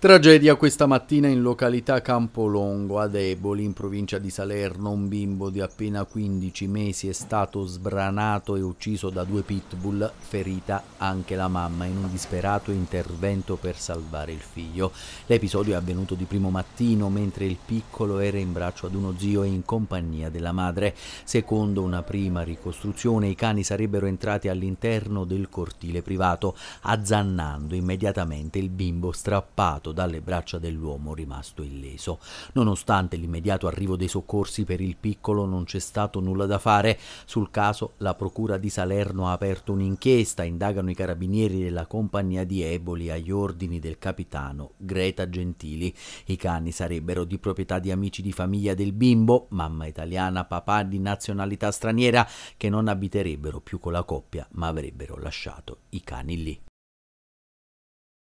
Tragedia questa mattina in località Campolongo, a Deboli, in provincia di Salerno. Un bimbo di appena 15 mesi è stato sbranato e ucciso da due pitbull, ferita anche la mamma in un disperato intervento per salvare il figlio. L'episodio è avvenuto di primo mattino mentre il piccolo era in braccio ad uno zio e in compagnia della madre. Secondo una prima ricostruzione, i cani sarebbero entrati all'interno del cortile privato, azzannando immediatamente il bimbo strappato sferrato dalle braccia dell'uomo rimasto illeso. Nonostante l'immediato arrivo dei soccorsi per il piccolo non c'è stato nulla da fare. Sul caso la procura di Salerno ha aperto un'inchiesta, indagano i carabinieri della compagnia di Eboli agli ordini del capitano Greta Gentili. I cani sarebbero di proprietà di amici di famiglia del bimbo, mamma italiana, papà di nazionalità straniera, che non abiterebbero più con la coppia, ma avrebbero lasciato i cani lì.